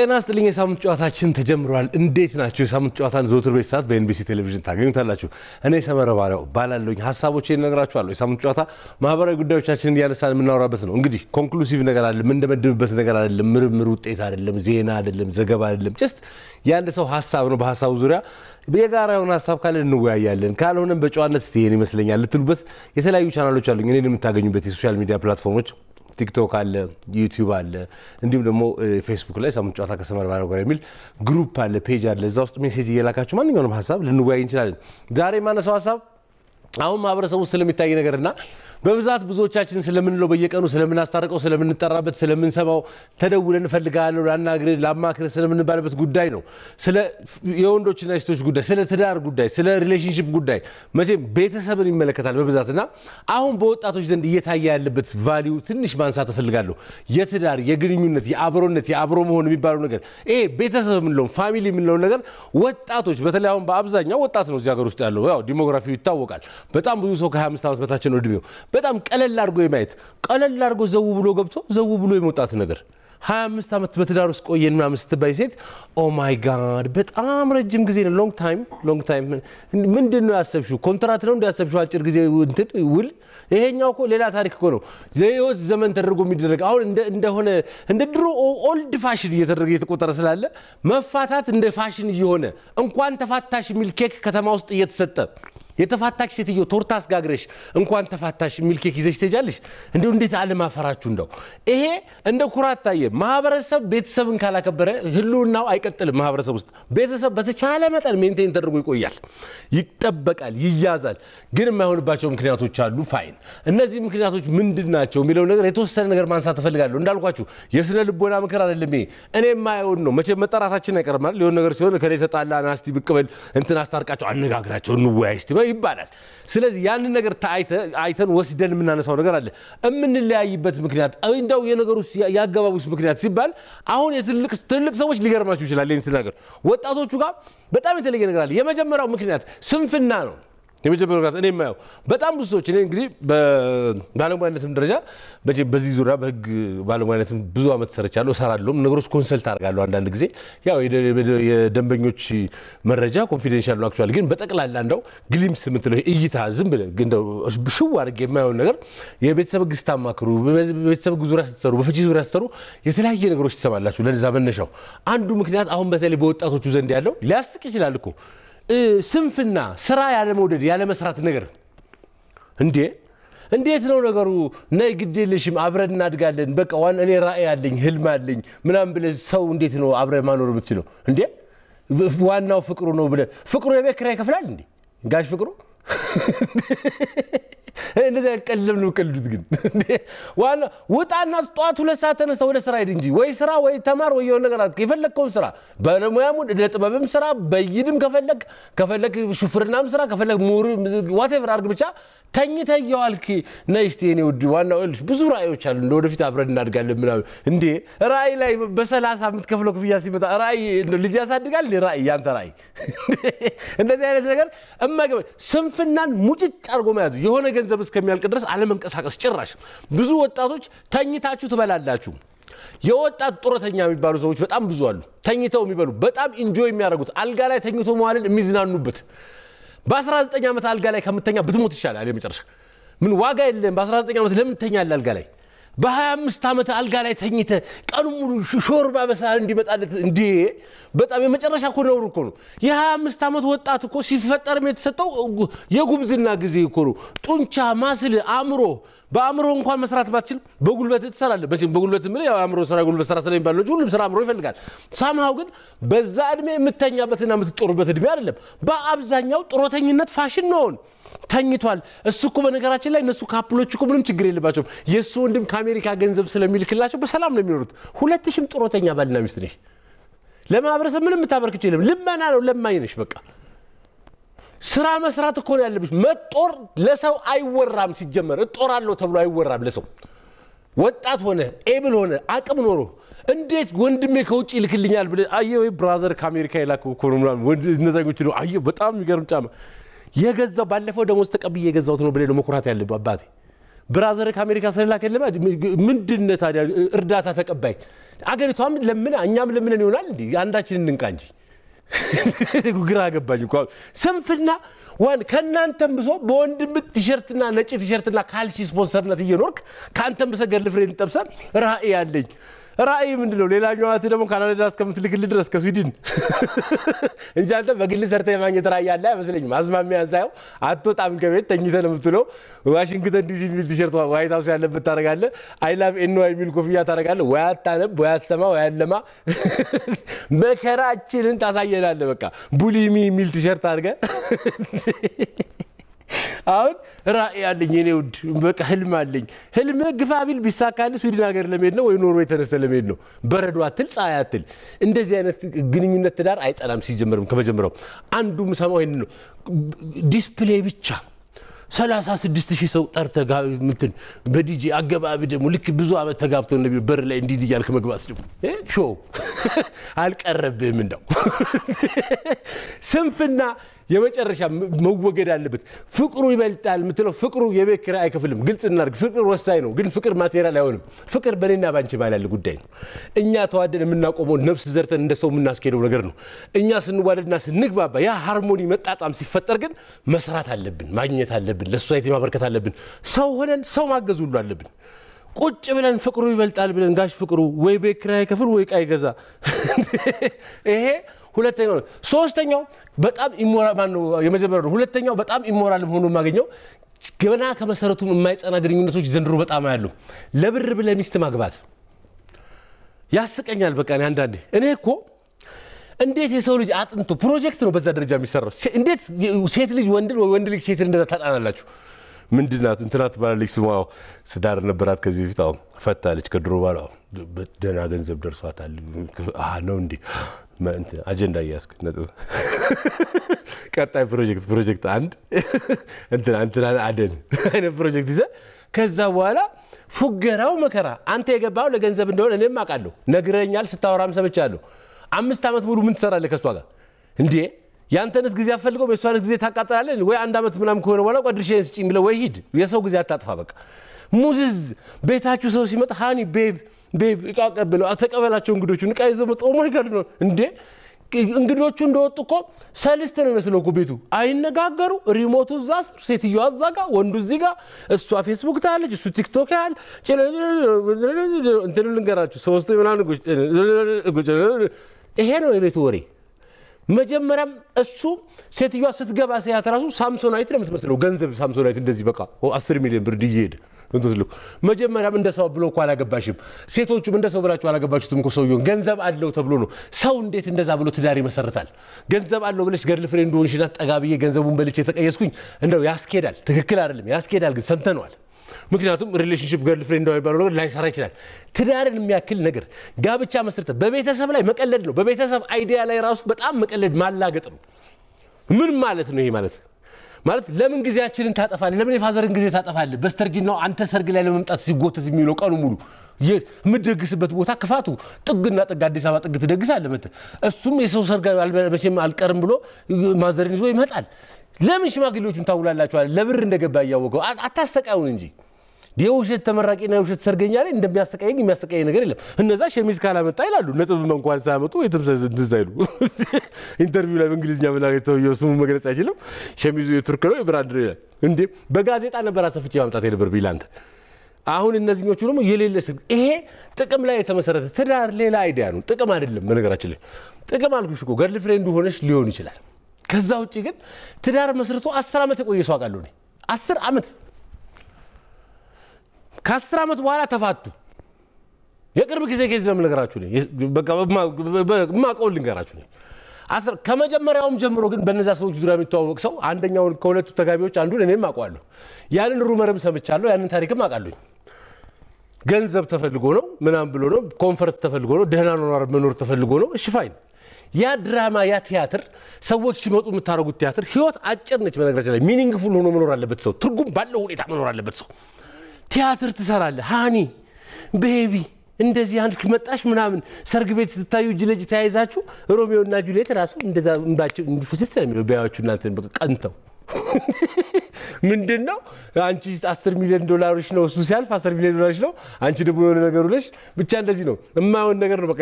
ጤና ስጥልኝ የሳምንት ጨዋታችን ተጀምሯል። እንዴት ናቸው? የሳምንት ጨዋታን ዘውትር ቤት ሰዓት በኤንቢሲ ቴሌቪዥን ታገኙታላችሁ። እኔ ሰመረ ባሪያው ባላለኝ ሀሳቦች እነግራችኋለሁ። የሳምንት ጨዋታ ማህበራዊ ጉዳዮቻችንን እያነሳን የምናወራበት ነው። እንግዲህ ኮንክሉሲቭ ነገር አይደለም፣ የምንደመድምበት ነገር አይደለም፣ ምርምር ውጤት አይደለም፣ ዜና አይደለም፣ ዘገባ አይደለም። ጀስት የአንድ ሰው ሀሳብ ነው። በሀሳቡ ዙሪያ የጋራ የሆነ ሀሳብ ካለን እንወያያለን፣ ካልሆነም በጨዋነት ስትሄን ይመስለኛል ልትሉበት የተለያዩ ቻናሎች አሉኝ እኔን የምታገኙበት የሶሻል ሚዲያ ፕላትፎርሞች ቲክቶክ አለ፣ ዩቲዩብ አለ፣ እንዲሁም ደግሞ ፌስቡክ ላይ ሳምንት ጨዋታ ከሰመር ጋር የሚል ግሩፕ አለ፣ ፔጅ አለ። እዛ ውስጥ ሜሴጅ እየላካችሁ ማንኛውንም ሀሳብ ልንወያይ እንችላለን። ዛሬ የማነሳው ሀሳብ አሁን ማህበረሰቡ ስለሚታይ ነገርና በብዛት ብዙዎቻችን ስለምንለው በየቀኑ ስለምናስታርቀው፣ ስለምንጠራበት፣ ስለምንሰማው ተደውለን እንፈልጋለሁ ላናግር ላማክር ስለምንባልበት ጉዳይ ነው። ስለ የወንዶችና የሴቶች ጉዳይ፣ ስለ ትዳር ጉዳይ፣ ስለ ሪሌሽንሽፕ ጉዳይ መቼም ቤተሰብን ይመለከታል በብዛት እና አሁን በወጣቶች ዘንድ እየታየ ያለበት ቫሊዩ ትንሽ ማንሳት እፈልጋለሁ። የትዳር የግንኙነት የአብሮነት የአብሮ መሆን የሚባለው ነገር ይሄ ቤተሰብ የምንለውን ፋሚሊ የምንለውን ነገር ወጣቶች በተለይ አሁን በአብዛኛው ወጣት ነው እዚህ ሀገር ውስጥ ያለው ያው ዲሞግራፊው ይታወቃል። በጣም ብዙ ሰው ከ25 ዓመት በታችን እድሜው በጣም ቀለል አድርጎ የማየት ቀለል አድርጎ ዘው ብሎ ገብቶ ዘው ብሎ የመውጣት ነገር 25 ዓመት በትዳር ውስጥ ቆየን ምናምን ስትባይ ሴት ኦ ማይ ጋድ በጣም ረጅም ጊዜ ነው። ሎንግ ታይም ሎንግ ታይም። ምንድን ነው ያሰብሽው? ኮንትራት ነው እንዲያሰብሽው አጭር ጊዜ እንትን ውል? ይሄኛው እኮ ሌላ ታሪክ እኮ ነው። ለህይወት ዘመን ተደርጎ የሚደረግ አሁን እንደሆነ እንደ ድሮ ኦልድ ፋሽን እየተደረገ እየተቆጠረ ስላለ መፋታት እንደ ፋሽን እየሆነ እንኳን ተፋታሽ የሚል ኬክ ከተማ ውስጥ እየተሰጠ የተፋታሽ ሴትዮ ቶርታ አስጋግረሽ እንኳን ተፋታሽ የሚል ኬክ ይዘሽ ትሄጃለሽ። እንደው እንዴት አለማፈራችሁ! እንደው ይሄ እንደ ኩራት ታየ። ማህበረሰብ ቤተሰብን ካላከበረ ህልውናው አይቀጥልም። ማህበረሰብ ውስጥ ቤተሰብ በተቻለ መጠን ሜንቴን ተደርጎ ይቆያል፣ ይጠበቃል፣ ይያዛል። ግን የማይሆንባቸው ምክንያቶች አሉ። ፋይን፣ እነዚህ ምክንያቶች ምንድን ናቸው የሚለው ነገር የተወሰነ ነገር ማንሳት እፈልጋለሁ። እንዳልኳችሁ የስነ ልቦና ምክር አይደለም ይሄ። እኔ የማየውን ነው። መቼ መጠራታችን አይቀርም አይደል? የሆነ ነገር ሲሆን ከኔ ተጣላ ናስቲ ብቅ በል እንትን አስታርቃቸው፣ አነጋግራቸው፣ እንወያይ ይባላል። ስለዚህ ያንን ነገር አይተን ወስደን የምናነሳው ነገር አለ። የምንለያይበት ምክንያት እንደው የነገሩ የአገባቡስ ምክንያት ሲባል አሁን ትልቅ ሰዎች ሊገርማችሁ ይችላል ይህን ስናገር፣ ወጣቶቹ ጋር በጣም የተለየ ነገር አለ። የመጀመሪያው ምክንያት ስንፍና ነው። የመጀመሪያው ቅጣት እኔ የማየው በጣም ብዙ ሰዎች እኔ እንግዲህ በባለሙያነትም ደረጃ በዚህ ዙሪያ በህግ ባለሙያነትም ብዙ ዓመት ሰርቻለሁ፣ እሰራለሁም ነገሮች ኮንሰልት አደርጋለሁ። አንዳንድ ጊዜ ያው የደንበኞች መረጃ ኮንፊደንሻል ነው። አክቹዋሊ ግን በጠቅላላ እንደው ግሊምስ የምትለው እይታ ዝም ብለህ እንደው ሽው አድርጌ የማየውን ነገር የቤተሰብ ህግ ስታማክሩ፣ በቤተሰብ ህግ ዙሪያ ስትሰሩ፣ በፍቺ ዙሪያ ስትሰሩ የተለያየ ነገሮች ትሰማላችሁ። ለዛ መነሻው አንዱ ምክንያት አሁን በተለይ በወጣቶቹ ዘንድ ያለው ሊያስቅ ይችላል እኮ ስንፍና ስራ ያለመውደድ ያለመስራት ነገር እንዴ እንዴት ነው ነገሩ? ናይ ግድ የለሽም አብረን እናድጋለን፣ በቃ እኔ ራእይ አለኝ ህልም አለኝ ምናምን ብለህ ሰው እንዴት ነው አብረ ማኖር የምትችለው? እንዴ ዋናው ፍቅሩ ነው ብለህ ፍቅሩ የቤት ኪራይ ይከፍላል እንዴ ጋሽ ፍቅሩ እንደዚህ ቀለብ ነው ቀልዱት። ግን ዋና ውጣና ጠዋት ሁለት ሰዓት ተነስተ ወደ ስራ ሄድ እንጂ ወይ ስራ ወይ ተማር ወይ የሆነ ነገር የፈለግከውን ስራ በለሙያም እደ ጥበብም ስራ በይድም ከፈለግ ከፈለግ ሹፍርናም ስራ ከፈለግ ሙሩ ዋቴቨር አርግ ብቻ ተኝተ እየዋልክ ነይ እስቲ የኔ ውድ ዋና ይኸውልሽ ብዙ ራእዮች አሉ እንደ ወደፊት አብረን እናድጋለን ምናምን እንዴ ራእይ ላይ በሰላሳ የምትከፍለው ክፍያ ሲመጣ ራእይ ልጅ ያሳድጋል ራእይ ያንተ ራእይ እንደዚህ አይነት ነገር እመገበ ስንፍ ስንፍናን ሙጭጭ አድርጎ መያዝ የሆነ ገንዘብ እስከሚያልቅ ድረስ አለመንቀሳቀስ። ጭራሽ ብዙ ወጣቶች ተኝታችሁ ትበላላችሁ። የወጣት ጡረተኛ የሚባሉ ሰዎች በጣም ብዙ አሉ። ተኝተው የሚበሉ በጣም ኢንጆይ የሚያደርጉት አልጋ ላይ ተኝቶ መዋልን የሚዝናኑበት። በ19 ዓመት አልጋ ላይ ከምተኛ ብትሞት ይሻላል። የመጨረሻ ምን ዋጋ የለም። በ19 ዓመት ለምን ትተኛለህ አልጋ ላይ? በ25 ዓመት አልጋ ላይ ተኝተ ቀኑ ሙሉ ሾርባ በሳህን እንዲመጣለት እንዴ! በጣም የመጨረሻ እኮ ነውር እኮ ነው። የ25 ዓመት ወጣት እኮ ሲፈጠርም የተሰጠው የጉብዝና ጊዜ እኮ ነው። ጡንቻ ማስል አእምሮ በአእምሮ እንኳን መስራት ባትችል በጉልበት ትሰራለህ። መቼም በጉልበት ምን ያው አእምሮ ስራ ጉልበት ስራ ስለሚባል ነው። ሁሉም ስራ አእምሮ ይፈልጋል። ሳምሃው ግን በዛ እድሜ የምተኛበትና የምትጦሩበት እድሜ አይደለም። በአብዛኛው ጥሮተኝነት ፋሽን ነውን ተኝቷል። እሱ እኮ በነገራችን ላይ እነሱ ካፕሎች እኮ ምንም ችግር የለባቸውም። የእሱ ወንድም ከአሜሪካ ገንዘብ ስለሚልክላቸው በሰላም ነው የሚኖሩት። ሁለት ጥሮተኛ ባልና ሚስት ነሽ። ለማህበረሰብ ምንም የምታበርክቸው የለም። ልመና ነው፣ ለማኝ ነሽ በቃ ስራ መስራት እኮ ነው ያለብሽ። መጦር ለሰው አይወራም። ሲጀመር እጦራለሁ ተብሎ አይወራም ለሰው። ወጣት ሆነ ኤብል ሆነ አቅም ኖሮ እንዴት ወንድሜ ከውጭ ይልክልኛል ብለህ አየህ ወይ ብራዘር ከአሜሪካ የላከው እኮ ነው ምናምን እነዛኞች ነው አየህ፣ በጣም የሚገርም ጫማ የገዛው ባለፈው ደሞዝ ተቀብዬ የገዛሁት ነው ብለህ ነው መኩራት ያለብህ አባቴ። ብራዘር ከአሜሪካ ስለላክ የለም ምንድን ታዲያ እርዳታ ተቀባይ አገሪቷም ለምን እኛም ለምነን ይሆናል እንዲ አንዳችን እንንቃ እንጂ ግራ ገባኝ እኮ ስንፍና ዋን ከእናንተም ብሶ በወንድም ቲሸርትና ነጭ ቲሸርትና ካልሲ ስፖንሰርነት እየኖርክ ከአንተም ብሰ ገድል ፍሬን ጠብሰ ረሃ ያለኝ ራእይ ምንድን ነው? ሌላኛዋ እህት ደግሞ ካናዳ እስከምትልክልህ ድረስ ከስዊድን እንጂ አንተ በግል ሰርተ የማግኘት ራእይ ያለ አይመስለኝም። አዝማሚያ ሳየው አትወጣም ከቤት ተኝተ ነው የምትውለው። ዋሽንግተን ዲሲ የሚል ቲሸርት ዋይት ሀውስ ያለበት ታደርጋለህ። አይላቭ ኤንዋ የሚል ኮፍያ ታደርጋለህ። ወይ አታነብ፣ ወይ አትሰማ፣ ወይ አለማ። መከራችንን ታሳየናለ። በቃ ቡሊሚ የሚል ቲሸርት አድርገህ አሁን ራእይ አለኝ የኔ ውድ በቃ ህልም አለኝ። ህልም ግፋ ቢል ቢሳካል ስዊድን ሀገር ለመሄድ ነው ወይ ኖርዌይ ተነስተ ለመሄድ ነው። በረዶ አትል፣ ፀሐይ አትል። እንደዚህ አይነት ግንኙነት ትዳር አይጸናም። ሲጀምርም ከመጀመሪያው አንዱ ምሰማው ይህን ነው። ዲስፕሌይ ብቻ 36 ሺህ ሰው ጠርተ ምትን በዲጂ አገባቢ ደግሞ ልክ ብዙ ዓመት ተጋብቶ ነ በር ላይ እንዲህ እያልክ መግባት ደግሞ ሾው አልቀረብህም። እንደው ስንፍና የመጨረሻ መወገድ አለበት። ፍቅሩ ይበልጣል የምትለው ፍቅሩ የቤት ኪራይ አይከፍልም። ግልጽ እናድርግ። ፍቅር ወሳኝ ነው፣ ግን ፍቅር ማቴሪያል አይሆንም። ፍቅር በእኔና ባንቺ ባል ያለ ጉዳይ ነው። እኛ ተዋደን የምናቆመው ነፍስ ዘርተን እንደ ሰው የምናስኬደው ነገር ነው። እኛ ስንዋደድና ስንግባባ ያ ሃርሞኒ መጣጣም ሲፈጠር ግን መስራት አለብን፣ ማግኘት አለብን፣ ለሶሳይቲ ማበርከት አለብን። ሰው ሆነን ሰው ማገዝ ሁሉ አለብን። ቁጭ ብለን ፍቅሩ ይበልጣል ብለን ጋሽ ፍቅሩ ወይ ቤት ኪራይ ወይ ዕቃ ይገዛ። ይሄ ሁለተኛው ሶስተኛው በጣም ኢሞራል ማነው የመጀመሪያው። ሁለተኛው በጣም ኢሞራል ሆኖ የማገኘው ገና ከመሰረቱ የማይጸና ግንኙነቶች ዘንድሮ በጣም አያሉ። ለብር ብለህ ሚስት ማግባት ያስቀኛል። በቃ እኔ አንዳንዴ እኔ እኮ እንዴት የሰው ልጅ አጥንቶ ፕሮጀክት ነው በዛ ደረጃ የሚሰራው። እንዴት ሴት ልጅ ወንድ ወንድ ልጅ ሴት እንደዛ ታጣናላችሁ? ምንድናት እንትና ትባላለች። ስሟ ስዳር ነበራት ከዚህ በፊት አሁን ፈታለች ከድሮ ባሏ። ደህና ገንዘብ ደርሷታል ነው እንዴ አጀንዳ እያስክ ነጥብ ቀጣይ ፕሮጀክት ፕሮጀክት አንድ እንትና እንትና አደን አይነት ፕሮጀክት ይዘ ከዛ በኋላ ፉገራው መከራ። አንተ የገባው ለገንዘብ እንደሆነ እኔም አውቃለሁ፣ ነግረኛል፣ ስታወራም ሰምቻለሁ። አምስት ዓመት ሙሉ ምን ትሰራለህ ከእሷ ጋር እንዴ? ያንተንስ ጊዜ አፈልገው በእሷንስ ጊዜ ታቃጥላለን ወይ? አንድ ዓመት ምናምን ከሆነ በኋላ ቀድርሽን ስጪኝ ብለህ ወይ ሂድ። የሰው ጊዜ አታጥፋ። በቃ ሙዝዝ ቤታችሁ ሰው ሲመጣ ሃኒ ቤብ ቤብ እቃ ቀብለው ተቀበላቸው እንግዶቹን እቃ ይዘው መጡ። ኦማይ ጋድ ነው እንዴ! እንግዶቹ እንደወጡ እኮ ሰልስት ነው ይመስለው እኮ ቤቱ። አይነጋገሩ ሪሞቱ እዛ ስር፣ ሴትዮዋ እዛ ጋ፣ ወንዱ እዚህ ጋ፣ እሷ ፌስቡክ ታያለች፣ እሱ ቲክቶክ ያህል እንትን ልንገራችሁ፣ ሶስቱ ምናምን ይሄ ነው የቤቱ ወሬ። መጀመሪያም እሱ ሴትዮዋ ስትገባ ሲያት ራሱ ሳምሶናይት ነው የምትመስለው። ገንዘብ ሳምሶናይት እንደዚህ በቃ አስር ሚሊዮን ብር ድዬ ሄድ እንትሉ መጀመሪያም እንደ ሰው ብሎ እኮ አላገባሽም። ሴቶቹም እንደ ሰው ብላችሁ አላገባችሁትም እኮ ሰውየውን። ገንዘብ አለው ተብሎ ነው። ሰው እንዴት እንደዛ ብሎ ትዳር ይመሰርታል? ገንዘብ አለው ብለሽ ገርል ፍሬ እንደሆንሽና ጠጋ ብዬ ገንዘቡን በልቼ የተቀየስኩኝ እንደው ያስኬዳል። ትክክል አይደለም። ያስኬዳል ግን ሰምተነዋል። ምክንያቱም ሪሌሽንሽፕ ገርል ፍሬንድ የሚባለው ነገር ላይሰራ ይችላል። ትዳርን የሚያክል ነገር ጋብቻ መስርተ በቤተሰብ ላይ መቀለድ ነው። በቤተሰብ አይዲያ ላይ ራሱ በጣም መቀለድ ማላገጥ ነው። ምን ማለት ነው ይሄ ማለት ማለት ለምን ጊዜያችንን ታጠፋለ ለምን የፋዘርን ጊዜ ታጠፋለ በስተርጅናው አንተ ሰርግ ላይ ለመምጣት ሲጎተት የሚለው ቀኑ ሙሉ የምደግስበት ቦታ ክፋቱ ጥግና ጥግ፣ አዲስ አበባ ጥግ ትደግሳለ። መ እሱም የሰው ሰርግ መቼም አልቀርም ብሎ ማዘርን ይዞ ይመጣል። ለምን ሽማግሌዎቹን ታውላላችኋል? ለብር እንደገባ እያወቀው አታሰቃዩን እንጂ የውሸት ተመራቂና የውሸት ሰርገኛ ላይ እንደሚያሰቃየኝ የሚያሰቃየኝ ነገር የለም። እነዛ ሸሚዝ ካላመጣ ይላሉ። ነጥብ እንኳን ሳያመጡ የትም ይሉ ኢንተርቪው ላይ በእንግሊዝኛ ምና ሰውየው ስሙ መግለጽ አይችልም። ሸሚዙ የቱርክ ነው የብራንድ ነው ይላል። እንዴ በጋዜጣ ነበር አሰፍቼ ማምጣት የነበር ቢላንተ አሁን እነዚህኞቹ ደግሞ የሌለ ስ ይሄ ጥቅም ላይ የተመሰረተ ትዳር ሌላ አይዲያ ነው፣ ጥቅም አይደለም። በነገራችን ላይ ጥቅም አልኩሽ እኮ ገርል ፍሬንድ ሆነሽ ሊሆን ይችላል። ከዛ ውጭ ግን ትዳር መስርቶ አስር ዓመት የቆየ ሰው አውቃለሁ እኔ አስር ዓመት ከአስር ዓመት በኋላ ተፋቱ። የቅርብ ጊዜ ኬዝ ነው የምነግራችሁ። ማቀውን ልንገራችሁ። ከመጀመሪያውም ጀምሮ ግን በነዛ ሰዎች ዙሪያ የሚተዋወቅ ሰው አንደኛውን ከሁለቱ ተጋቢዎች አንዱን እኔም አውቀዋለሁ። ያንን ሩመርም ሰምቻለሁ፣ ያንን ታሪክም አውቃለሁኝ። ገንዘብ ተፈልጎ ነው ምናምን ብሎ ነው፣ ኮንፈርት ተፈልጎ ነው፣ ደህና ኖኗር መኖር ተፈልጎ ነው። እሺ ፋይን። ያ ድራማ ያ ቲያትር ሰዎች ሲመጡ የምታደርጉት ቲያትር ህይወት አጭር ነች። በነገራችን ላይ ሚኒንግፉል ሆኖ መኖር አለበት ሰው፣ ትርጉም ባለው ሁኔታ መኖር አለበት ሰው ቲያትር ትሰራለ ሃኒ ቤቢ እንደዚህ አንድ መጣሽ ምናምን ሰርግ ቤት ስትታዩ እጅ ለእጅ ተያይዛችሁ ሮሚዮ እና ጁሊየት ራሱ እንደዛ እንባቸው እንዲፉስስ ነው የሚለው ቢያዮቹ እናንተ ቀንተው ምንድን ነው አንቺ አስር ሚሊዮን ዶላሮች ነው እሱ ሲያልፍ አስር ሚሊዮን ዶላሮች ነው አንቺ ደግሞ የሆነ ነገር ለሽ ብቻ እንደዚህ ነው የማየውን ነገር ነው በቃ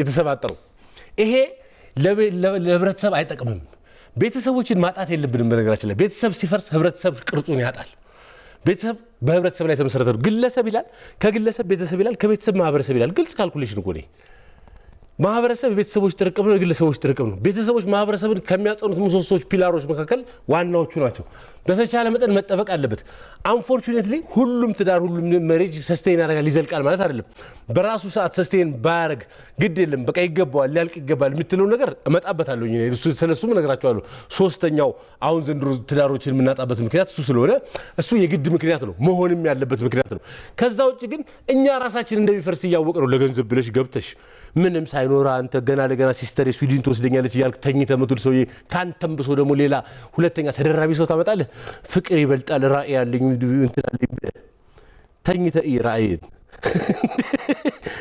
የተሰባጠረው ይሄ ለህብረተሰብ አይጠቅምም ቤተሰቦችን ማጣት የለብንም በነገራችን ላይ ቤተሰብ ሲፈርስ ህብረተሰብ ቅርጹን ያጣል ቤተሰብ በህብረተሰብ ላይ የተመሰረተ ነው። ግለሰብ ይላል፣ ከግለሰብ ቤተሰብ ይላል፣ ከቤተሰብ ማህበረሰብ ይላል። ግልጽ ካልኩሌሽን እኮ ማህበረሰብ የቤተሰቦች ጥርቅም ነው፣ የግለሰቦች ጥርቅም ነው። ቤተሰቦች ማህበረሰብን ከሚያጸኑት ምሰሶች፣ ፒላሮች መካከል ዋናዎቹ ናቸው። በተቻለ መጠን መጠበቅ አለበት። አንፎርቹኔትሊ ሁሉም ትዳር፣ ሁሉም መሬጅ ሰስቴን ያደርጋል ይዘልቃል ማለት አይደለም። በራሱ ሰዓት ሰስቴን ባያደርግ ግድ የለም በቃ ይገባዋል፣ ሊያልቅ ይገባል የምትለው ነገር እመጣበታለሁ። ስለሱም እነግራቸዋለሁ። ሶስተኛው አሁን ዘንድሮ ትዳሮችን የምናጣበት ምክንያት እሱ ስለሆነ እሱ የግድ ምክንያት ነው፣ መሆንም ያለበት ምክንያት ነው። ከዛ ውጭ ግን እኛ ራሳችን እንደሚፈርስ እያወቅ ነው ለገንዘብ ብለሽ ገብተሽ ምንም ሳይኖር አንተ ገና ለገና ሲስተር ስዊድን ትወስደኛለች እያልክ ተኝተ ምትል ሰውዬ ከአንተም ብሶ ደግሞ ሌላ ሁለተኛ ተደራቢ ሰው ታመጣለህ። ፍቅር ይበልጣል ራእይ ያለኝ እንትን አለኝ ብለህ ተኝተ እይ ራእይን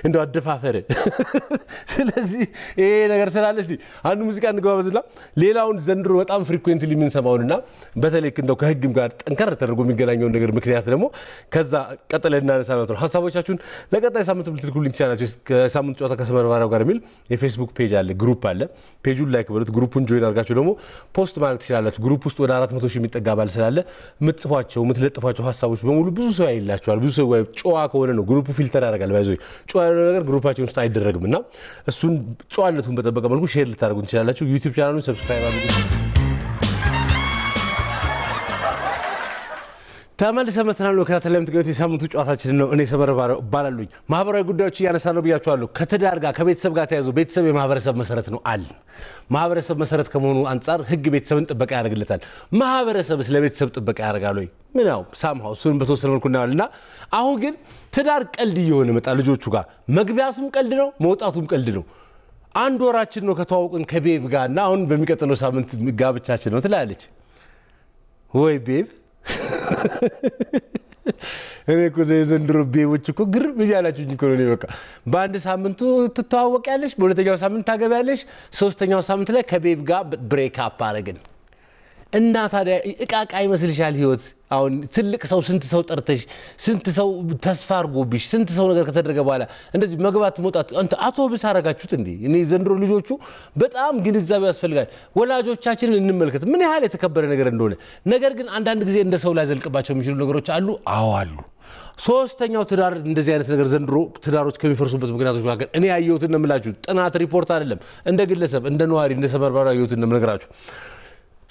እንደ አደፋፈረ። ስለዚህ ይሄ ነገር ስላለ እስቲ አንድ ሙዚቃ እንገባበዝና ሌላውን ዘንድሮ በጣም ፍሪኩዌንትሊ የምንሰማውንና በተለይ እንደው ከህግም ጋር ጠንከር ተደርጎ የሚገናኘውን ነገር ምክንያት ደግሞ ከዛ ቀጥለን እናነሳ ነው። ሀሳቦቻችሁን ለቀጣይ ሳምንት ልትልኩልኝ ትችላላችሁ። ከሳምንቱ ጨዋታ ከሰመርባሪያው ጋር የሚል የፌስቡክ ፔጅ አለ፣ ግሩፕ አለ። ፔጁን ላይክ በሉት፣ ግሩፑን ጆይን አድርጋችሁ ደግሞ ፖስት ማለት ትችላላችሁ። ግሩፕ ውስጥ ወደ አራት መቶ ሺህ የሚጠጋ ባል ስላለ የምትጽፏቸው የምትለጥፏቸው ሀሳቦች በሙሉ ብዙ ሰው ያይላችኋል። ብዙ ሰው ጨዋ ከሆነ ነው ግሩፑ ፊልተር ያደርጋል። ባይዞ ጨዋ ያለው ነገር ግሩፓችን ውስጥ አይደረግም እና እሱን ጨዋነቱን በጠበቀ መልኩ ሼር ልታደርጉ ትችላላችሁ። ዩቲብ ቻናሉን ሰብስክራይብ አድርጉ። ተመልሰ መተናል ከታተ ለምትገኙት የሳምንቱ ጨዋታችን ነው። እኔ ሰበር እባላለሁኝ። ማህበራዊ ጉዳዮች እያነሳ ነው ብያችኋለሁ። ከትዳር ጋር ከቤተሰብ ጋር ተያይዞ ቤተሰብ የማህበረሰብ መሰረት ነው አል ማህበረሰብ መሰረት ከመሆኑ አንጻር ህግ ቤተሰብን ጥበቃ ያደርግለታል። ማህበረሰብ ስለ ቤተሰብ ጥበቃ ያደርጋል ወይ? ምናው ሳምሃው እሱን በተወሰነ መልኩ እናያለን እና አሁን ግን ትዳር ቀልድ እየሆነ መጣ። ልጆቹ ጋር መግቢያቱም ቀልድ ነው፣ መውጣቱም ቀልድ ነው። አንድ ወራችን ነው ከተዋውቅን ከቤብ ጋር እና አሁን በሚቀጥለው ሳምንት ጋብቻችን ነው ትላለች ወይ ቤብ እኔ እኮ የዘንድሮ ቤቦች እኮ ግርም እያላችሁኝ እኮ ነው። በቃ በአንድ ሳምንቱ ያለሽ፣ በሁለተኛው ሳምንት ታገቢያለሽ፣ ሶስተኛው ሳምንት ላይ ከቤብ ጋር ብሬክ አፕ አረግን። እና ታዲያ እቃ ይመስልሻል ህይወት? አሁን ትልቅ ሰው ስንት ሰው ጠርተሽ ስንት ሰው ተስፋ አድርጎብሽ ስንት ሰው ነገር ከተደረገ በኋላ እንደዚህ መግባት መውጣት አውቶብስ አረጋችሁት እንዴ? እኔ ዘንድሮ ልጆቹ በጣም ግንዛቤ ያስፈልጋል። ወላጆቻችንን እንመልከት ምን ያህል የተከበረ ነገር እንደሆነ። ነገር ግን አንዳንድ ጊዜ እንደ ሰው ላይዘልቅባቸው የሚችሉ ነገሮች አሉ። አዎ አሉ። ሶስተኛው ትዳር እንደዚህ አይነት ነገር ዘንድሮ ትዳሮች ከሚፈርሱበት ምክንያቶች መካከል እኔ ያየሁትን ነው የምላችሁ። ጥናት ሪፖርት አይደለም፣ እንደ ግለሰብ እንደ ነዋሪ እንደ ሰበርባሪ ያየሁትን ነው የምነግራችሁ።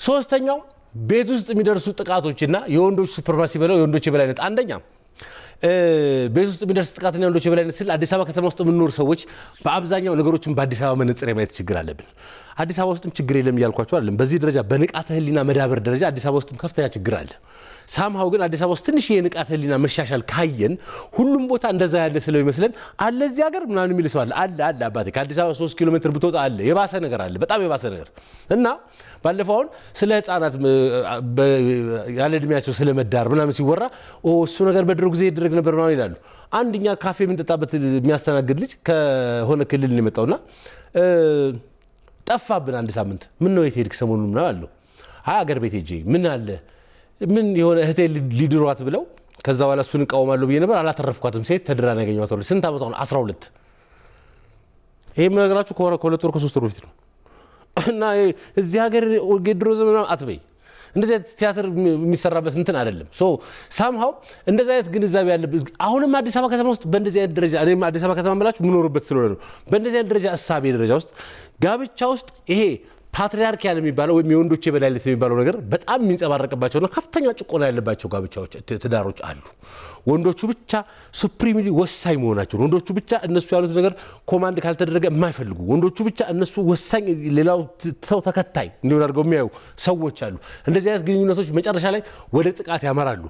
ሶስተኛው ቤት ውስጥ የሚደርሱ ጥቃቶችና የወንዶች ሱፐርማሲ ብለው የወንዶች የበላይነት አንደኛ ቤት ውስጥ የሚደርስ ጥቃትና የወንዶች የበላይነት ስል አዲስ አበባ ከተማ ውስጥ የምንኖር ሰዎች በአብዛኛው ነገሮችን በአዲስ አበባ መነጽር የማየት ችግር አለብን። አዲስ አበባ ውስጥም ችግር የለም እያልኳቸው አይደለም። በዚህ ደረጃ በንቃተ ህሊና መዳበር ደረጃ አዲስ አበባ ውስጥም ከፍተኛ ችግር አለ። ሳምሃው ግን አዲስ አበባ ውስጥ ትንሽ የንቃተ ህሊና መሻሻል ካየን ሁሉም ቦታ እንደዛ ያለ ስለሚመስለን አለ እዚህ ሀገር ምናምን የሚል ሰው አለ አለ አለ አባቴ ከአዲስ አበባ ሶስት ኪሎ ሜትር ብትወጣ አለ የባሰ ነገር አለ በጣም የባሰ ነገር እና ባለፈው አሁን ስለ ህጻናት ያለ እድሜያቸው ስለ መዳር ምናምን ሲወራ እሱ ነገር በድሮ ጊዜ ይደረግ ነበር ምናምን ይላሉ። አንድኛ ካፌ የምንጠጣበት የሚያስተናግድ ልጅ ከሆነ ክልል ነው የመጣውና ጠፋብን አንድ ሳምንት። ምን ነው የት ሄድክ ሰሞኑን ነው አለው። አይ አገር ቤት ሄጄ ምን አለ ምን የሆነ እህቴ ሊድሯት ብለው ከዛ በኋላ እሱን እቃወማለሁ ብዬ ነበር አላተረፍኳትም። ሴት ተድራ ነው ያገኘኋት። ስንት ዓመቷ ነው? 12 ይሄ የምነግራችሁ ከሁለት ወር ከሶስት ወር በፊት ነው። እና እዚህ ሀገር የድሮ ዘመን አትበይ እንደዚህ አይነት ቲያትር የሚሰራበት እንትን አይደለም። ሶ ሳምሃው እንደዚህ አይነት ግንዛቤ ያለበት አሁንም አዲስ አበባ ከተማ ውስጥ በእንደዚህ አይነት ደረጃ እኔም አዲስ አበባ ከተማ ምላችሁ የምኖርበት ስለሆነ ነው። በእንደዚህ አይነት ደረጃ እሳቤ ደረጃ ውስጥ ጋብቻ ውስጥ ይሄ ፓትሪያርኪያል የሚባለው ወይም የወንዶች የበላይነት የሚባለው ነገር በጣም የሚንጸባረቅባቸውና ከፍተኛ ጭቆና ያለባቸው ጋብቻዎች ትዳሮች አሉ። ወንዶቹ ብቻ ሱፕሪምሊ ወሳኝ መሆናቸውን፣ ወንዶቹ ብቻ እነሱ ያሉት ነገር ኮማንድ ካልተደረገ የማይፈልጉ ወንዶቹ ብቻ እነሱ ወሳኝ፣ ሌላው ሰው ተከታይ እንዲሆን አድርገው የሚያዩ ሰዎች አሉ። እንደዚህ አይነት ግንኙነቶች መጨረሻ ላይ ወደ ጥቃት ያመራሉ።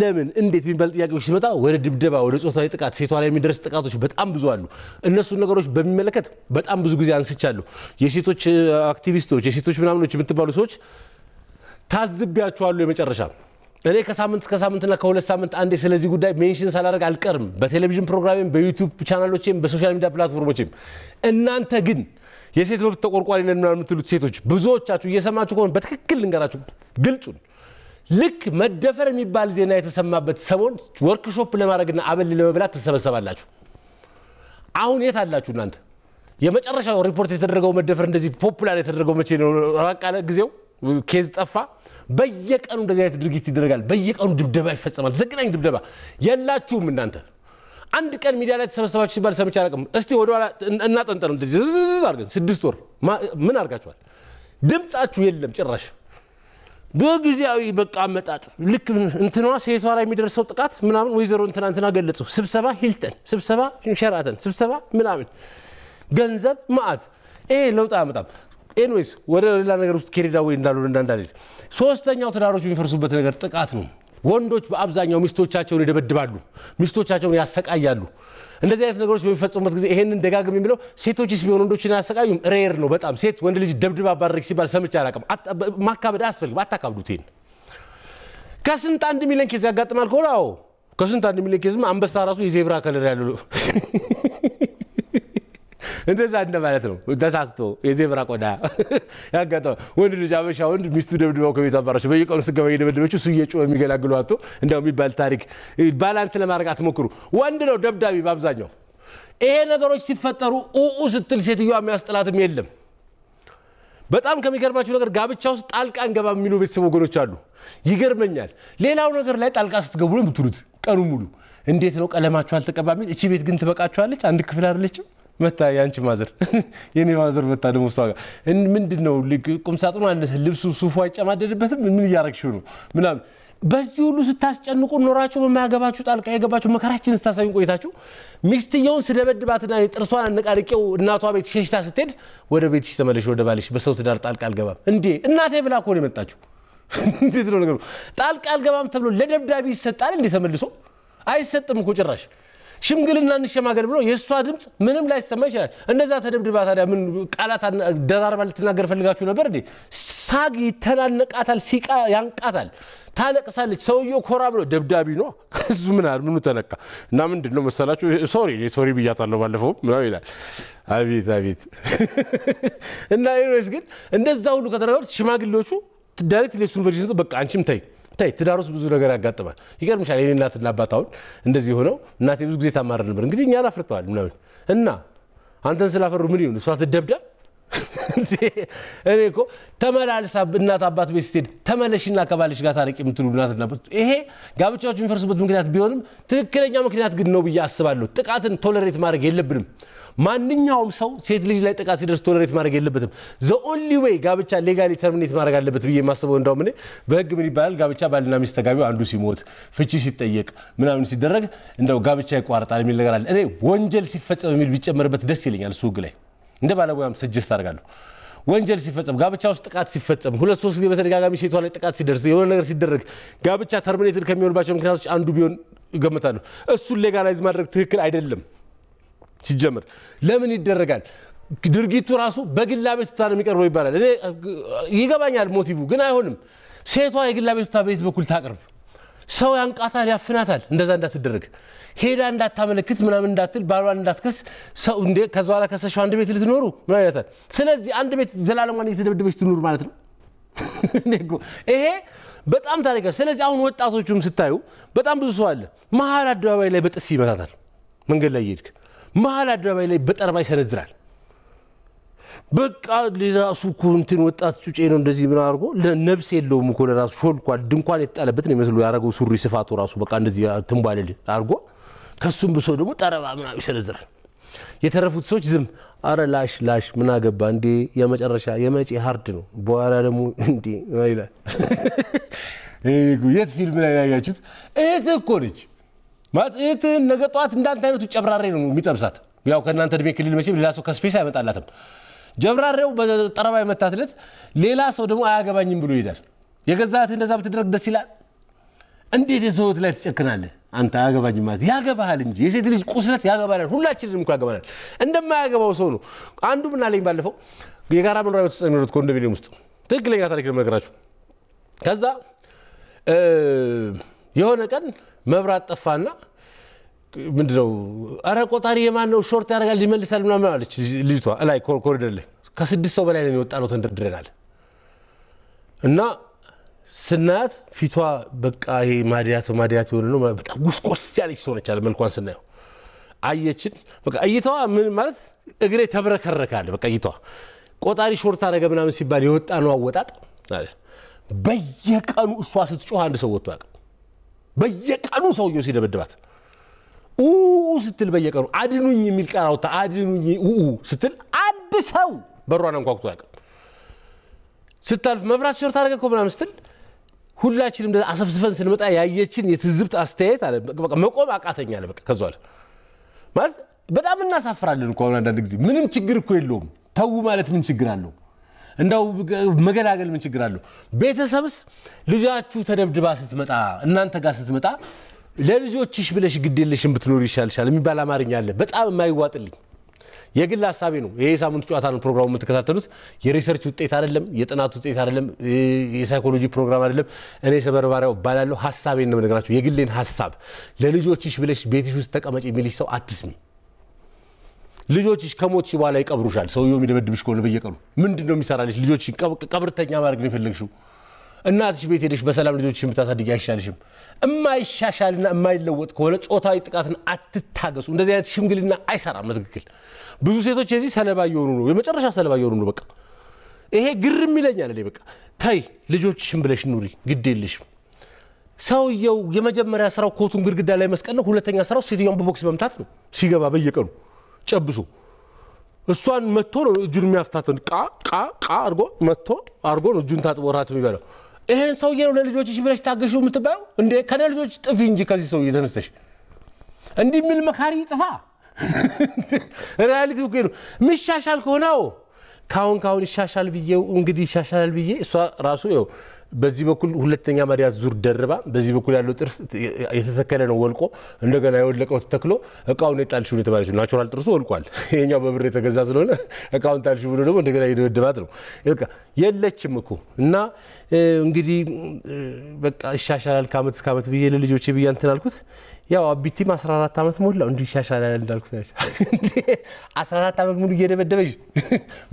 ለምን እንዴት የሚባል ጥያቄዎች ሲመጣ ወደ ድብደባ፣ ወደ ጾታዊ ጥቃት፣ ሴቷ ላይ የሚደርስ ጥቃቶች በጣም ብዙ አሉ። እነሱን ነገሮች በሚመለከት በጣም ብዙ ጊዜ አንስቻለሁ። የሴቶች አክቲቪስቶች፣ የሴቶች ምናምኖች የምትባሉ ሰዎች ታዝቢያቸዋሉ የመጨረሻ እኔ ከሳምንት ከሳምንትና ከሁለት ሳምንት አንዴ ስለዚህ ጉዳይ ሜንሽን ሳላደርግ አልቀርም። በቴሌቪዥን ፕሮግራሜም፣ በዩቱብ ቻናሎቼም፣ በሶሻል ሚዲያ ፕላትፎርሞቼም። እናንተ ግን የሴት መብት ተቆርቋሪ ነን ምናምን የምትሉት ሴቶች ብዙዎቻችሁ እየሰማችሁ ከሆነ በትክክል ልንገራችሁ ግልጹን ልክ መደፈር የሚባል ዜና የተሰማበት ሰሞን ወርክሾፕ ለማድረግና አበል ለመብላት ትሰበሰባላችሁ። አሁን የት አላችሁ እናንተ? የመጨረሻው ሪፖርት የተደረገው መደፈር እንደዚህ ፖፑላር የተደረገው መቼ ነው? ራቅ ጊዜው ኬዝ ጠፋ። በየቀኑ እንደዚህ አይነት ድርጊት ይደረጋል። በየቀኑ ድብደባ ይፈጸማል። ዘግናኝ ድብደባ የላችሁም እናንተ። አንድ ቀን ሚዲያ ላይ ተሰበሰባችሁ ሲባል ሰምቼ አላውቅም። እስቲ ወደኋላ እናጠንጠን። ዝዝ አድርገን ስድስት ወር ምን አድርጋችኋል? ድምፃችሁ የለም ጭራሽ በጊዜያዊ በቃ አመጣጥ ልክ እንትኗ ሴቷ ላይ የሚደርሰው ጥቃት ምናምን ወይዘሮ እንትና እንትና ገለጹ። ስብሰባ ሂልተን፣ ስብሰባ ሸራተን፣ ስብሰባ ምናምን ገንዘብ ማአት ይሄ ለውጥ አያመጣም። ኤንዌይስ ወደ ሌላ ነገር ውስጥ ኬሪዳ ወይ እንዳልሆነ እንዳልሄድ። ሶስተኛው ትዳሮች የሚፈርሱበት ነገር ጥቃት ነው። ወንዶች በአብዛኛው ሚስቶቻቸውን ይደበድባሉ፣ ሚስቶቻቸውን ያሰቃያሉ። እንደዚህ አይነት ነገሮች በሚፈጽሙበት ጊዜ ይሄንን ደጋግም የሚለው ሴቶች ስ ቢሆን ወንዶችን አያሰቃዩም? ሬር ነው በጣም ሴት ወንድ ልጅ ደብድባ ባድረግ ሲባል ሰምቼ አላውቅም። ማካበድ አያስፈልግም፣ አታካብዱት። ይሄን ከስንት አንድ ሚሊዮን ኬዝ ያጋጥማል ከሆነ አዎ፣ ከስንት አንድ ሚሊዮን ኬዝ አንበሳ ራሱ የዜብራ ከለር ያለው እንደዛ እንደ ማለት ነው። ተሳስቶ የዜብራ ቆዳ ያጋጠ ወንድ ልጅ አበሻ ወንድ ሚስቱ ደብድበው ከቤቱ አባራች በየቀኑ ስገባ የደበደበች እሱ እየጮ የሚገላግሉ አቶ እንደው የሚባል ታሪክ ባላንስ ለማድረግ አትሞክሩ። ወንድ ነው ደብዳቢ በአብዛኛው። ይሄ ነገሮች ሲፈጠሩ ኡኡ ስትል ሴትዮዋ የሚያስጥላትም የለም። በጣም ከሚገርማችሁ ነገር ጋብቻ ውስጥ ጣልቃ እንገባ የሚሉ ቤተሰብ ወገኖች አሉ። ይገርመኛል። ሌላው ነገር ላይ ጣልቃ ስትገቡ ነው የምትሉት ቀኑ ሙሉ። እንዴት ነው ቀለማችሁ አልተቀባ የሚል እቺ ቤት ግን ትበቃችኋለች። አንድ ክፍል አይደለችም። መታ የአንቺ ማዘር የኔ ማዘር መታ ደግሞ እሷ ጋር ምንድን ነው ቁምሳጥኑ አነሰ ልብሱ ሱፉ አይጨማደድበትም ምን እያረግሽ ነው ምናምን በዚህ ሁሉ ስታስጨንቁ ኖራችሁ በማያገባችሁ ጣልቃ የገባችሁ መከራችን ስታሳዩን ቆይታችሁ ሚስትየውን ስደበድባትና ጥርሷን አነቃርቄው እናቷ ቤት ሸሽታ ስትሄድ ወደ ቤትሽ ተመለሽ ወደ ባልሽ በሰው ትዳር ጣልቃ አልገባም እንዴ እናቴ ብላ ከሆነ የመጣችሁ እንዴት ነው ነገሩ ጣልቃ አልገባም ተብሎ ለደብዳቤ ይሰጣል እንዴ ተመልሶ አይሰጥም እኮ ጭራሽ ሽምግልና እንሸማገል ብሎ የእሷ ድምፅ ምንም ላይሰማ ይችላል። እንደዛ ተደብድባ ታዲያ ምን ቃላት ደራርባ ልትናገር ፈልጋችሁ ነበር እንዴ? ሳግ ይተናነቃታል፣ ሲቃ ያንቃታል፣ ታለቅሳለች። ሰውየው ኮራ ብሎ ደብዳቢ ነ እሱ ምን ምኑ ተነካ እና ምንድን ነው መሰላችሁ? ሶሪ ሶሪ ብያታለሁ ባለፈው ምናምን ይላል። አቤት አቤት እና ኤኒዌይስ ግን እንደዛ ሁሉ ከተረጋ ሽማግሌዎቹ ዳይሬክት ሌሱን በቃ አንቺም ተይ ብታይ ትዳር ውስጥ ብዙ ነገር ያጋጥማል። ይገርምሻል። የኔ እናትና አባት አሁን እንደዚህ ሆነው እናቴ ብዙ ጊዜ ታማረር ነበር። እንግዲህ እኛን አፍርተዋል ምናምን እና አንተን ስላፈሩ ምን ይሁን እሷ ትደብዳ። እኔ እኮ ተመላልሳ እናት አባት ቤት ስትሄድ ተመለሽና ከባለሽ ጋር ታረቂ የምትሉ እናትና አባት ይሄ ጋብቻዎች የሚፈርሱበት ምክንያት ቢሆንም ትክክለኛ ምክንያት ግን ነው ብዬ አስባለሁ። ጥቃትን ቶለሬት ማድረግ የለብንም። ማንኛውም ሰው ሴት ልጅ ላይ ጥቃት ሲደርስ ቶለሬት ማድረግ የለበትም። ዘ ኦንሊ ዌይ ጋብቻ ሌጋሊ ተርሚኔት ማድረግ አለበት ብዬ የማስበው እንደውም እኔ በህግ ምን ይባላል ጋብቻ ባልና ሚስት ተጋቢው አንዱ ሲሞት ፍቺ ሲጠየቅ ምናምን ሲደረግ እንደው ጋብቻ ይቋርጣል የሚል ነገር አለ። እኔ ወንጀል ሲፈጸም የሚል ቢጨመርበት ደስ ይለኛል። እሱ ህግ ላይ እንደ ባለሙያም ስጅስ ታደርጋለሁ። ወንጀል ሲፈጸም ጋብቻ ውስጥ ጥቃት ሲፈጸም ሁለት ሶስት ጊዜ በተደጋጋሚ ሴቷ ላይ ጥቃት ሲደርስ የሆነ ነገር ሲደረግ ጋብቻ ተርሚኔትድ ከሚሆንባቸው ምክንያቶች አንዱ ቢሆን ይገምታሉ እሱን ሌጋላይዝ ማድረግ ትክክል አይደለም። ሲጀምር ለምን ይደረጋል? ድርጊቱ ራሱ በግላ ቤቱታ ነው የሚቀርበው ይባላል። እኔ ይገባኛል ሞቲቭ ግን አይሆንም። ሴቷ የግላ ቤቱታ ቤት በኩል ታቅርብ? ሰው ያንቃታል፣ ያፍናታል። እንደዛ እንዳትደረግ ሄዳ እንዳታመለክት ምናምን እንዳትል፣ ባሏን እንዳትከስ ሰው እንዴ ከዛ በኋላ ከሰሽ አንድ ቤት ልትኖሩ ምን አይነታል። ስለዚህ አንድ ቤት ዘላለሟን እየተደበደበች ትኖር ማለት ነው። ይሄ በጣም ታሪክ። ስለዚህ አሁን ወጣቶቹም ስታዩ በጣም ብዙ ሰው አለ መሀል አደባባይ ላይ በጥፊ ይመታታል መንገድ ላይ እየሄድክ መሀል አደባባይ ላይ በጠረባ ይሰነዝራል። በቃ ለራሱ እኮ እንትን ወጣት ጩጬ ነው እንደዚህ ምን አድርጎ ነብስ የለውም እኮ ለራሱ ሾልኳል። ድንኳን የተጣለበት ነው ይመስሉ ያደረገው ሱሪ ስፋቱ ራሱ በቃ እንደዚህ ትንባልል አድርጎ ከሱም ብሶ ደግሞ ጠረባ ምናምን ይሰነዝራል። የተረፉት ሰዎች ዝም አረ ላሽ ላሽ ምን አገባ እንዴ የመጨረሻ የመጪ ሀርድ ነው በኋላ ደግሞ እንዲ ይላል። የት ፊልም ላይ ያያችሁት እህት እኮ ነች ማለት እህትህን ነገ ጠዋት እንዳንተ አይነቱ ጨብራሬ ነው የሚጠብሳት። ያው ከእናንተ እድሜ ክልል መቼም ሌላ ሰው ከስፔስ አይመጣላትም። ጀብራሬው በጠረባ የመታትለት ሌላ ሰው ደግሞ አያገባኝም ብሎ ይሄዳል። የገዛት እንደዛ ብትደረግ ደስ ይላል። እንዴት የሰውት ላይ ትጨክናለህ አንተ? አያገባኝም ማለት ያገባሃል እንጂ የሴት ልጅ ቁስለት ያገባናል፣ ሁላችንም እኮ ያገባናል። እንደማያገባው ሰው ነው አንዱ ምን አለኝ ባለፈው የጋራ መኖሪያ ቤት ውስጥ የሚኖሩት ኮንዶሚኒየም ውስጥ ትክክለኛ ታሪክ ነው የምነግራችሁ። ከዛ የሆነ ቀን መብራት ጠፋና ምንድነው አረ ቆጣሪ የማን ነው ሾርት ያደርጋል ሊመልሳል ምናምን አለች ልጅቷ ላይ ኮሪደር ላይ ከስድስት ሰው በላይ ነው የሚወጣ ነው ተንደርድረናል እና ስናያት ፊቷ በቃ ይሄ ማዲያት ማዲያት የሆነ ነው በጣም ጉስቆል ያለች ሰው ነች አለ መልኳን ስናየው አየችን በቃ እይታዋ ምን ማለት እግሬ ተብረከረካለ በቃ እይተዋ ቆጣሪ ሾርት አደረገ ምናምን ሲባል የወጣ ነው አወጣጥ በየቀኑ እሷ ስትጮህ አንድ ሰው ወጥቶ ያውቅ በየቀኑ ሰውየው ሲደበድባት ኡ ስትል በየቀኑ አድኑኝ የሚል ቃል አውጥታ አድኑኝ ኡ ስትል አንድ ሰው በሯን አንኳኩቶ ያውቅ ስታልፍ መብራት ሲር አደረገ እኮ ምናምን ስትል ሁላችንም አሰብስፈን ስንመጣ ያየችን የትዝብት አስተያየት አለ። መቆም አቃተኛ አለ። በቃ ከዛ አለ ማለት በጣም እናሳፍራለን እኮ አሁን አንዳንድ ጊዜ ምንም ችግር እኮ የለውም። ተው ማለት ምን ችግር አለው? እንዳው መገላገል ምን ችግር አለው? ቤተሰብስ ልጃችሁ ተደብድባ ስትመጣ እናንተ ጋር ስትመጣ ለልጆችሽ ብለሽ ግድ የለሽም ብትኖር ይሻልሻል የሚባል አማርኛ አለ። በጣም የማይዋጥልኝ የግል ሀሳቤ ነው። ይሄ የሳምንቱ ጨዋታ ነው ፕሮግራሙ የምትከታተሉት። የሪሰርች ውጤት አይደለም፣ የጥናት ውጤት አይደለም፣ የሳይኮሎጂ ፕሮግራም አይደለም። እኔ ሰበርባሪያው እባላለሁ። ሀሳቤን ነው የምነግራችሁ፣ የግሌን ሀሳብ። ለልጆችሽ ብለሽ ቤትሽ ውስጥ ተቀመጭ የሚልሽ ሰው አትስሚ። ልጆችሽ ከሞትሽ በኋላ ይቀብሩሻል። ሰውየው የሚደበድብሽ ከሆነ በየቀኑ ምንድን ነው የሚሰራልሽ? ልጆች ቀብርተኛ ማድረግ ነው የፈለግሽው። እናትሽ ቤት ሄደሽ በሰላም ልጆችሽ የምታሳድግ አይሻልሽም? እማይሻሻልና የማይለወጥ ከሆነ ጾታዊ ጥቃትን አትታገሱ። እንደዚህ አይነት ሽምግልና አይሰራም። በትክክል ብዙ ሴቶች የዚህ ሰለባ እየሆኑ ነው፣ የመጨረሻ ሰለባ እየሆኑ ነው። በቃ ይሄ ግርም ይለኛል። እኔ በቃ ተይ ልጆችሽም ብለሽ ኑሪ፣ ግድ የለሽም። ሰውየው የመጀመሪያ ስራው ኮቱን ግድግዳ ላይ መስቀል ነው። ሁለተኛ ስራው ሴትዮዋን በቦክስ መምታት ነው ሲገባ በየቀኑ ጨብሶ እሷን መጥቶ ነው እጁን የሚያፍታትን ቃ ቃ ቃ አርጎ መጥቶ አርጎ ነው እጁን ታጥቦ ራት የሚበላው። ይሄን ሰውዬ ነው ለልጆችሽ ብለሽ ታገሹ የምትባየው እንዴ? ከነ ልጆች ጥፊ እንጂ ከዚህ ሰውዬ ተነስተሽ እንዲህ የሚል መካሪ ጥፋ። ሪያሊቲ ነው። የሚሻሻል ከሆነ ካሁን ካሁን ይሻሻል ብዬው እንግዲህ ይሻሻላል ብዬ እሷ ራሱ በዚህ በኩል ሁለተኛ ማዲያት ዙር ደርባ በዚህ በኩል ያለው ጥርስ የተተከለ ነው ወልቆ እንደገና የወለቀው ተተክሎ እቃውን የጣልሽው የተባለች ናቹራል ጥርሱ ወልቋል። ይሄኛው በብር የተገዛ ስለሆነ እቃውን ጣልሽ ብሎ ደግሞ እንደገና የደበደባት ነው። የለችም እኮ እና እንግዲህ በቃ ይሻሻላል ከአመት እስከ አመት ብዬ ለልጆች ብዬ እንትን አልኩት። ያው አቢቲም 14 ዓመት ሞላው እንዲ ይሻሻላል እንዳልኩት 14 ዓመት ሙሉ እየደበደበሽ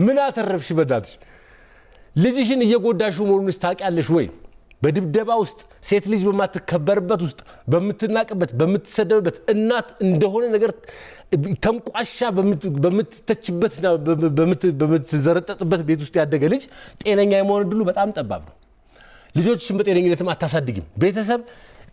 ምን አተረፍሽ በእናትሽ ልጅሽን እየጎዳሹ መሆኑን ታውቂያለሽ ወይ? በድብደባ ውስጥ ሴት ልጅ በማትከበርበት ውስጥ በምትናቅበት በምትሰደብበት እናት እንደሆነ ነገር ተንቋሻ በምትተችበትና በምትዘረጠጥበት ቤት ውስጥ ያደገ ልጅ ጤነኛ የመሆን እድሉ በጣም ጠባብ ነው። ልጆችሽን በጤነኝነትም አታሳድግም። ቤተሰብ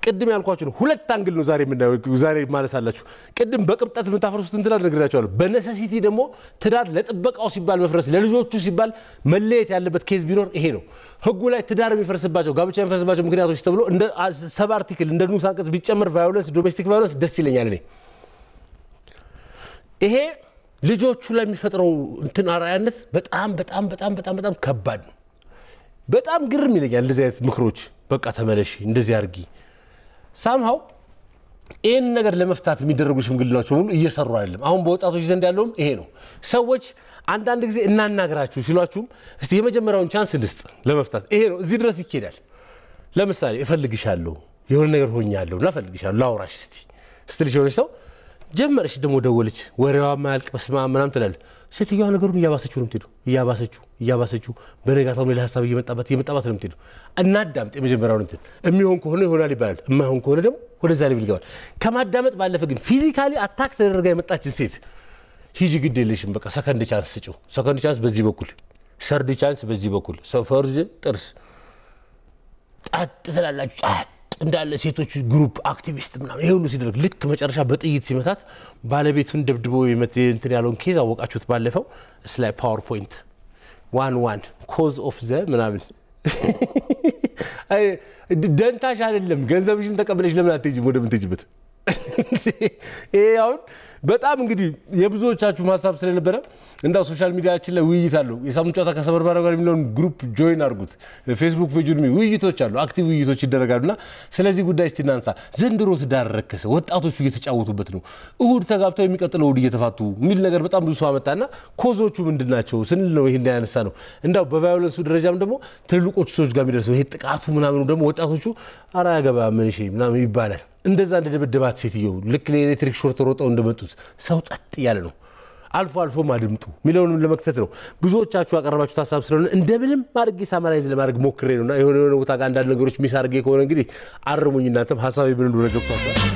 ቅድም ያልኳችሁ ነው። ሁለት አንግል ነው ዛሬ የምናየው። ዛሬ ማለት አላችሁ ቅድም በቅብጠት የምታፈርሱትን ትዳር አለ በነሰሲቲ ደግሞ ትዳር ለጥበቃው ሲባል መፍረስ፣ ለልጆቹ ሲባል መለየት ያለበት ኬዝ ቢኖር ይሄ ነው። ህጉ ላይ ትዳር የሚፈርስባቸው ጋብቻ የሚፈርስባቸው ምክንያቶች ተብሎ እንደ ሰብ አርቲክል እንደ ንዑስ አንቀጽ ቢጨመር ቫዮለንስ፣ ዶሜስቲክ ቫዮለንስ ደስ ይለኛል እኔ ይሄ ልጆቹ ላይ የሚፈጥረው እንትን አርአያነት በጣም በጣም በጣም በጣም በጣም ከባድ ነው። በጣም ግርም ይለኛል እንደዚህ አይነት ምክሮች። በቃ ተመለሽ እንደዚህ አርጊ፣ ሳምሃው ይህን ነገር ለመፍታት የሚደረጉ ሽምግልናዎች በሙሉ እየሰሩ አይደለም። አሁን በወጣቶች ዘንድ ያለውም ይሄ ነው። ሰዎች አንዳንድ ጊዜ እናናግራችሁ ሲሏችሁም እስቲ የመጀመሪያውን ቻንስ ልስጥ ለመፍታት። ይሄ ነው፣ እዚህ ድረስ ይኬዳል። ለምሳሌ እፈልግሻለሁ፣ የሆነ ነገር ሆኛለሁ እና እፈልግሻለሁ፣ ላውራሽ እስቲ ስትልሽ የሆነች ሰው ጀመረች ደግሞ ደወለች፣ ወሬዋ ማያልቅ በስማ ምናም ትላል። ሴትዮዋ። ነገሩን እያባሰችው ነው የምትሄደው፣ እያባሰችው እያባሰችው፣ በነጋታውም ሌላ ሀሳብ እየመጣባት እየመጣባት ነው የምትሄደው። እናዳምጥ የመጀመሪያውን እንትን የሚሆን ከሆነ ይሆናል ይባላል፣ የማይሆን ከሆነ ደግሞ ወደዛ ሊብል ይገባል። ከማዳመጥ ባለፈ ግን ፊዚካሊ አታክ ተደረጋ የመጣችን ሴት ሂጂ፣ ግድ የለሽም በቃ ሰከንድ ቻንስ ስጪው። ሰከንድ ቻንስ በዚህ በኩል ሰርድ ቻንስ በዚህ በኩል ፈርዝ ጥርስ ጣጥ ትላላችሁ ጣጥ እንዳለ ሴቶች ግሩፕ አክቲቪስት ምናምን ይሄ ሁሉ ሲደረግ ልክ መጨረሻ በጥይት ሲመታት ባለቤቱን ደብድቦ እንትን ያለውን ኬዝ አወቃችሁት። ባለፈው ስላይ ፓወርፖይንት ዋን ዋን ኮዝ ኦፍ ዘ ምናምን ደንታሽ አይደለም ገንዘብሽን ተቀብለሽ ለምን አትሄጂም ወደምትሄጂበት ይሄ አሁን በጣም እንግዲህ የብዙዎቻችሁ ሀሳብ ስለነበረ እንዳ ሶሻል ሚዲያችን ላይ ውይይት አለው። የሳምንት ጨዋታ ከሰበርባረ ጋር የሚለውን ግሩፕ ጆይን አድርጉት። ፌስቡክ ፔጅ ውይይቶች አሉ፣ አክቲቭ ውይይቶች ይደረጋሉና ስለዚህ ጉዳይ እስቲ እናንሳ። ዘንድሮ ትዳር ረከሰ፣ ወጣቶቹ እየተጫወቱበት ነው። እሁድ ተጋብተው የሚቀጥለው እሁድ እየተፋቱ የሚል ነገር በጣም ብዙ ሰው አመጣና ኮዞቹ ምንድን ናቸው ስንል ነው ይህ ያነሳ ነው። እንዳው በቫዮለንሱ ደረጃም ደግሞ ትልልቆቹ ሰዎች ጋር የሚደርሰው ይሄ ጥቃቱ ምናምኑ ደግሞ ወጣቶቹ አራ ገባ ምንሽ ምናምን ይባላል እንደዛ እንደደበደባት ሴትዮ ልክ ለኤሌክትሪክ ሾርት ሮጠው እንደመጡት ሰው ጸጥ እያለ ነው። አልፎ አልፎም አድምጡ የሚለውንም ለመክተት ነው። ብዙዎቻችሁ ያቀረባችሁት ሀሳብ ስለሆነ እንደምንም አድርጌ ሳመራይዝ ለማድረግ ሞክሬ ነውና የሆነ የሆነ ቦታ ጋር አንዳንድ ነገሮች ሚስ አድርጌ ከሆነ እንግዲህ አርሙኝ። እናንተም ሀሳብ ብን እንደሆነ ገብቷል።